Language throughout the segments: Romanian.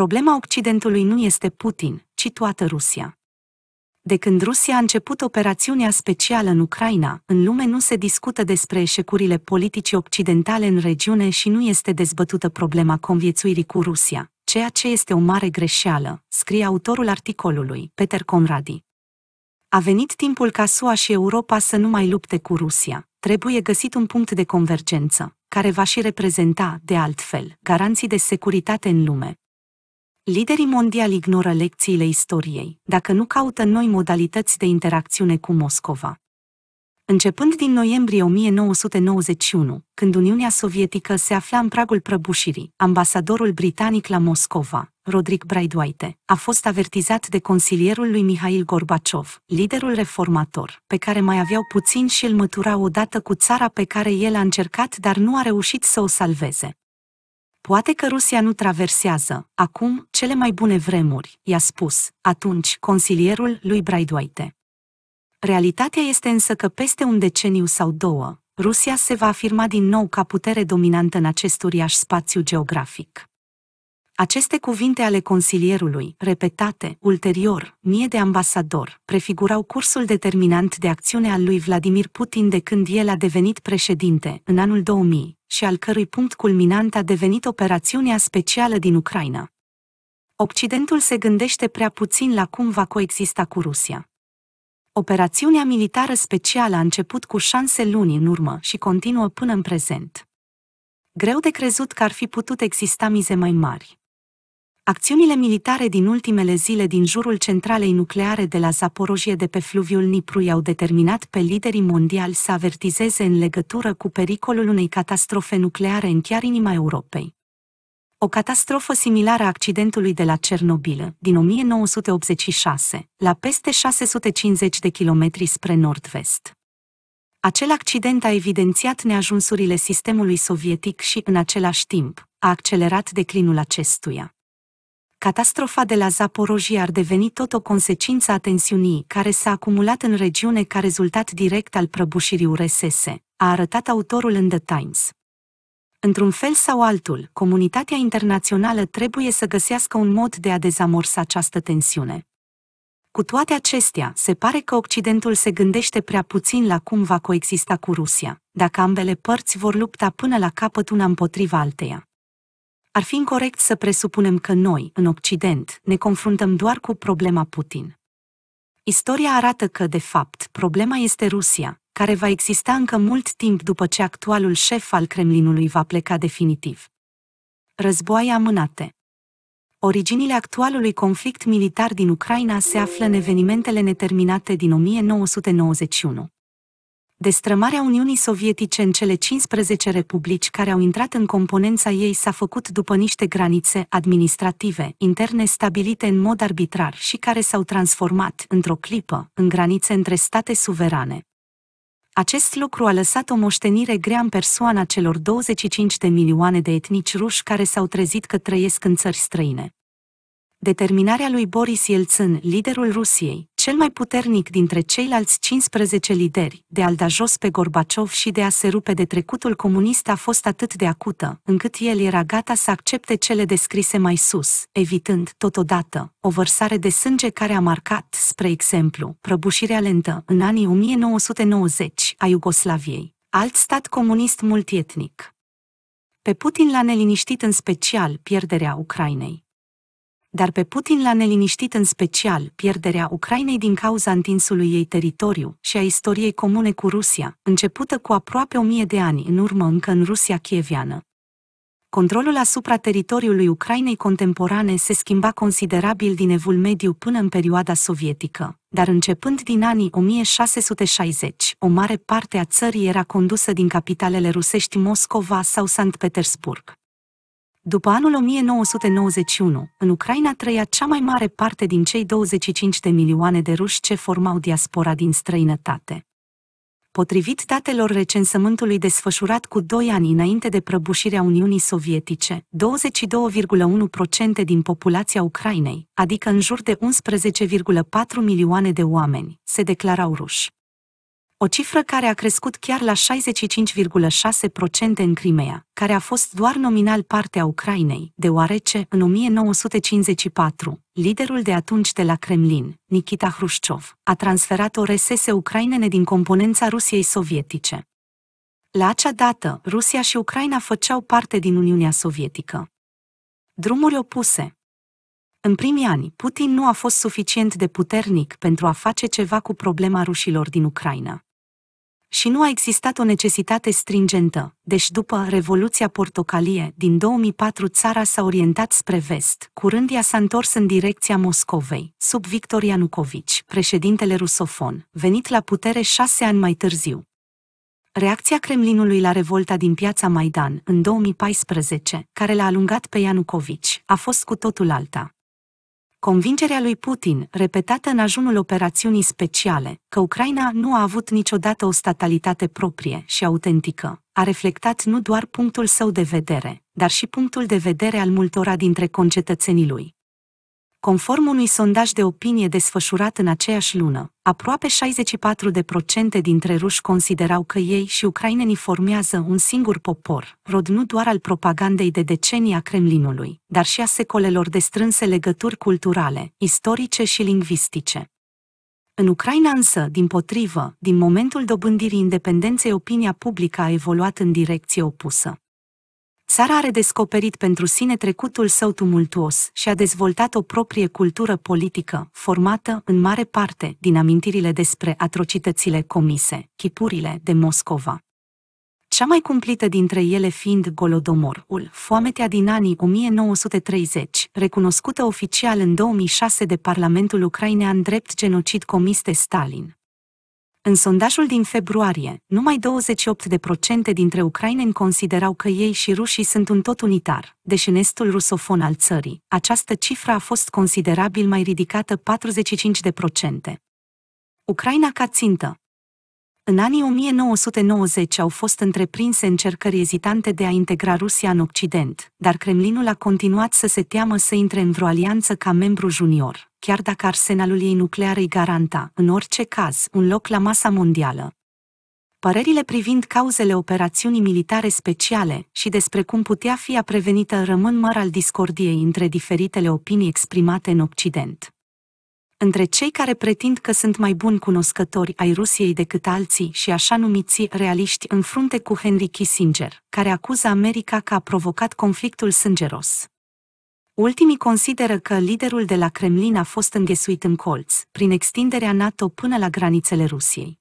Problema Occidentului nu este Putin, ci toată Rusia. De când Rusia a început operațiunea specială în Ucraina, în lume nu se discută despre eșecurile politicii occidentale în regiune și nu este dezbătută problema conviețuirii cu Rusia, ceea ce este o mare greșeală, scrie autorul articolului, Peter Conradi. A venit timpul ca SUA și Europa să nu mai lupte cu Rusia. Trebuie găsit un punct de convergență, care va și reprezenta, de altfel, garanții de securitate în lume, Liderii mondiali ignoră lecțiile istoriei, dacă nu caută noi modalități de interacțiune cu Moscova. Începând din noiembrie 1991, când Uniunea Sovietică se afla în pragul prăbușirii, ambasadorul britanic la Moscova, Rodrik Braidwaite, a fost avertizat de consilierul lui Mihail Gorbaciov, liderul reformator, pe care mai aveau puțin și îl mătura odată cu țara pe care el a încercat, dar nu a reușit să o salveze. Poate că Rusia nu traversează, acum, cele mai bune vremuri, i-a spus, atunci, consilierul lui Braidoite. Realitatea este însă că peste un deceniu sau două, Rusia se va afirma din nou ca putere dominantă în acest uriaș spațiu geografic. Aceste cuvinte ale consilierului, repetate, ulterior, mie de ambasador, prefigurau cursul determinant de acțiune al lui Vladimir Putin de când el a devenit președinte, în anul 2000, și al cărui punct culminant a devenit operațiunea specială din Ucraina. Occidentul se gândește prea puțin la cum va coexista cu Rusia. Operațiunea militară specială a început cu șanse luni în urmă și continuă până în prezent. Greu de crezut că ar fi putut exista mize mai mari. Acțiunile militare din ultimele zile din jurul centralei nucleare de la Zaporojie de pe fluviul Nipru i-au determinat pe liderii mondiali să avertizeze în legătură cu pericolul unei catastrofe nucleare în chiar inima Europei. O catastrofă similară a accidentului de la Cernobil, din 1986, la peste 650 de kilometri spre nord-vest. Acel accident a evidențiat neajunsurile sistemului sovietic și, în același timp, a accelerat declinul acestuia catastrofa de la Zaporoji ar deveni tot o consecință a tensiunii care s-a acumulat în regiune ca rezultat direct al prăbușirii URSS, a arătat autorul în The Times. Într-un fel sau altul, comunitatea internațională trebuie să găsească un mod de a dezamorsa această tensiune. Cu toate acestea, se pare că Occidentul se gândește prea puțin la cum va coexista cu Rusia, dacă ambele părți vor lupta până la capăt una împotriva alteia. Ar fi incorrect să presupunem că noi, în Occident, ne confruntăm doar cu problema Putin. Istoria arată că, de fapt, problema este Rusia, care va exista încă mult timp după ce actualul șef al Kremlinului va pleca definitiv. Războaie amânate Originile actualului conflict militar din Ucraina se află în evenimentele neterminate din 1991 destrămarea Uniunii Sovietice în cele 15 republici care au intrat în componența ei s-a făcut după niște granițe administrative interne stabilite în mod arbitrar și care s-au transformat, într-o clipă, în granițe între state suverane. Acest lucru a lăsat o moștenire grea în persoana celor 25 de milioane de etnici ruși care s-au trezit că trăiesc în țări străine determinarea lui Boris Yeltsin, liderul Rusiei, cel mai puternic dintre ceilalți 15 lideri, de a-l da jos pe Gorbaciov și de a se rupe de trecutul comunist a fost atât de acută, încât el era gata să accepte cele descrise mai sus, evitând, totodată, o vărsare de sânge care a marcat, spre exemplu, prăbușirea lentă, în anii 1990, a Iugoslaviei, alt stat comunist multietnic. Pe Putin l-a neliniștit în special pierderea Ucrainei dar pe Putin l-a neliniștit în special pierderea Ucrainei din cauza întinsului ei teritoriu și a istoriei comune cu Rusia, începută cu aproape o mie de ani în urmă încă în Rusia chieviană. Controlul asupra teritoriului Ucrainei contemporane se schimba considerabil din evul mediu până în perioada sovietică, dar începând din anii 1660, o mare parte a țării era condusă din capitalele rusești Moscova sau Sankt Petersburg. După anul 1991, în Ucraina trăia cea mai mare parte din cei 25 de milioane de ruși ce formau diaspora din străinătate. Potrivit datelor recensământului desfășurat cu 2 ani înainte de prăbușirea Uniunii Sovietice, 22,1% din populația Ucrainei, adică în jur de 11,4 milioane de oameni, se declarau ruși o cifră care a crescut chiar la 65,6% în Crimea, care a fost doar nominal parte a Ucrainei, deoarece, în 1954, liderul de atunci de la Kremlin, Nikita Hrușciov, a transferat o ORSS ucrainene din componența Rusiei sovietice. La acea dată, Rusia și Ucraina făceau parte din Uniunea Sovietică. Drumuri opuse, în primii ani, Putin nu a fost suficient de puternic pentru a face ceva cu problema rușilor din Ucraina și nu a existat o necesitate stringentă, deci după Revoluția Portocalie din 2004 țara s-a orientat spre vest, curând ea s-a întors în direcția Moscovei, sub Victor Ianucovici, președintele rusofon, venit la putere șase ani mai târziu. Reacția Kremlinului la revolta din piața Maidan în 2014, care l-a alungat pe Ianucovici, a fost cu totul alta. Convingerea lui Putin, repetată în ajunul operațiunii speciale, că Ucraina nu a avut niciodată o statalitate proprie și autentică, a reflectat nu doar punctul său de vedere, dar și punctul de vedere al multora dintre concetățenii lui. Conform unui sondaj de opinie desfășurat în aceeași lună, aproape 64% dintre ruși considerau că ei și ucrainenii formează un singur popor, rod nu doar al propagandei de decenii a Kremlinului, dar și a secolelor de strânse legături culturale, istorice și lingvistice. În Ucraina însă, din potrivă, din momentul dobândirii independenței opinia publică a evoluat în direcție opusă. Sara a redescoperit pentru sine trecutul său tumultuos și a dezvoltat o proprie cultură politică, formată, în mare parte, din amintirile despre atrocitățile comise, chipurile de Moscova. Cea mai cumplită dintre ele fiind Golodomorul, foametea din anii 1930, recunoscută oficial în 2006 de Parlamentul Ucrainean drept genocid comis de Stalin, în sondajul din februarie, numai 28% dintre ucraineni considerau că ei și rușii sunt un tot unitar, deși în estul rusofon al țării, această cifră a fost considerabil mai ridicată 45%. Ucraina ca țintă în anii 1990 au fost întreprinse încercări ezitante de a integra Rusia în Occident, dar Kremlinul a continuat să se teamă să intre în vreo alianță ca membru junior, chiar dacă arsenalul ei nuclear îi garanta, în orice caz, un loc la masa mondială. Părerile privind cauzele operațiunii militare speciale și despre cum putea fi prevenită rămân măr al discordiei între diferitele opinii exprimate în Occident între cei care pretind că sunt mai buni cunoscători ai Rusiei decât alții și așa numiți realiști în frunte cu Henry Kissinger, care acuză America că a provocat conflictul sângeros. Ultimii consideră că liderul de la Kremlin a fost înghesuit în colț, prin extinderea NATO până la granițele Rusiei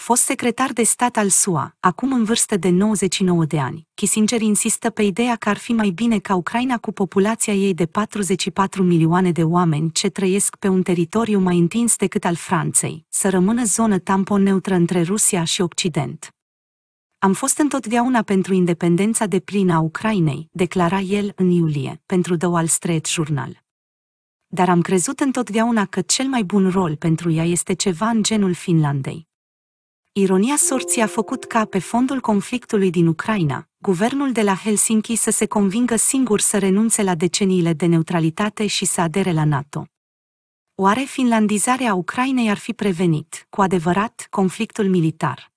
fost secretar de stat al SUA, acum în vârstă de 99 de ani, Kissinger insistă pe ideea că ar fi mai bine ca Ucraina cu populația ei de 44 milioane de oameni ce trăiesc pe un teritoriu mai întins decât al Franței, să rămână zonă tampon neutră între Rusia și Occident. Am fost întotdeauna pentru independența de plină a Ucrainei, declara el în iulie, pentru The Wall Street Journal dar am crezut întotdeauna că cel mai bun rol pentru ea este ceva în genul Finlandei, Ironia sorții a făcut ca, pe fondul conflictului din Ucraina, guvernul de la Helsinki să se convingă singur să renunțe la deceniile de neutralitate și să adere la NATO. Oare finlandizarea Ucrainei ar fi prevenit, cu adevărat, conflictul militar?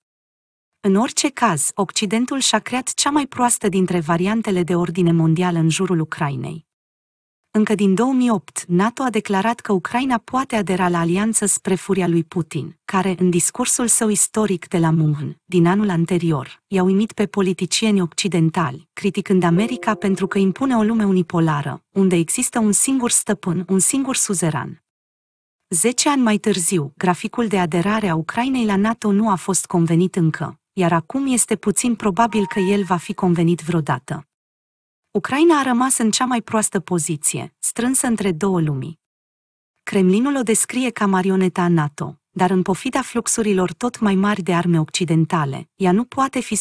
În orice caz, Occidentul și-a creat cea mai proastă dintre variantele de ordine mondială în jurul Ucrainei. Încă din 2008, NATO a declarat că Ucraina poate adera la alianță spre furia lui Putin, care, în discursul său istoric de la München, din anul anterior, i-a uimit pe politicieni occidentali, criticând America pentru că impune o lume unipolară, unde există un singur stăpân, un singur suzeran. Zece ani mai târziu, graficul de aderare a Ucrainei la NATO nu a fost convenit încă, iar acum este puțin probabil că el va fi convenit vreodată. Ucraina a rămas în cea mai proastă poziție, strânsă între două lumii. Kremlinul o descrie ca marioneta NATO, dar în pofida fluxurilor tot mai mari de arme occidentale, ea nu poate fi 100%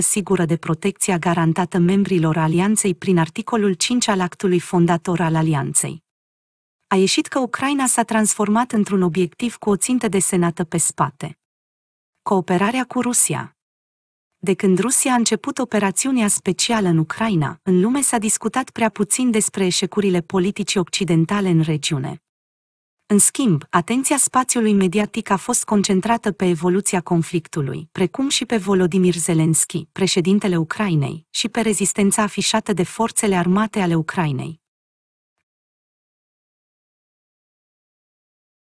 sigură de protecția garantată membrilor alianței prin articolul 5 al actului fondator al alianței. A ieșit că Ucraina s-a transformat într-un obiectiv cu o țintă desenată pe spate. Cooperarea cu Rusia, de când Rusia a început operațiunea specială în Ucraina, în lume s-a discutat prea puțin despre eșecurile politicii occidentale în regiune. În schimb, atenția spațiului mediatic a fost concentrată pe evoluția conflictului, precum și pe Volodymyr Zelensky, președintele Ucrainei, și pe rezistența afișată de forțele armate ale Ucrainei.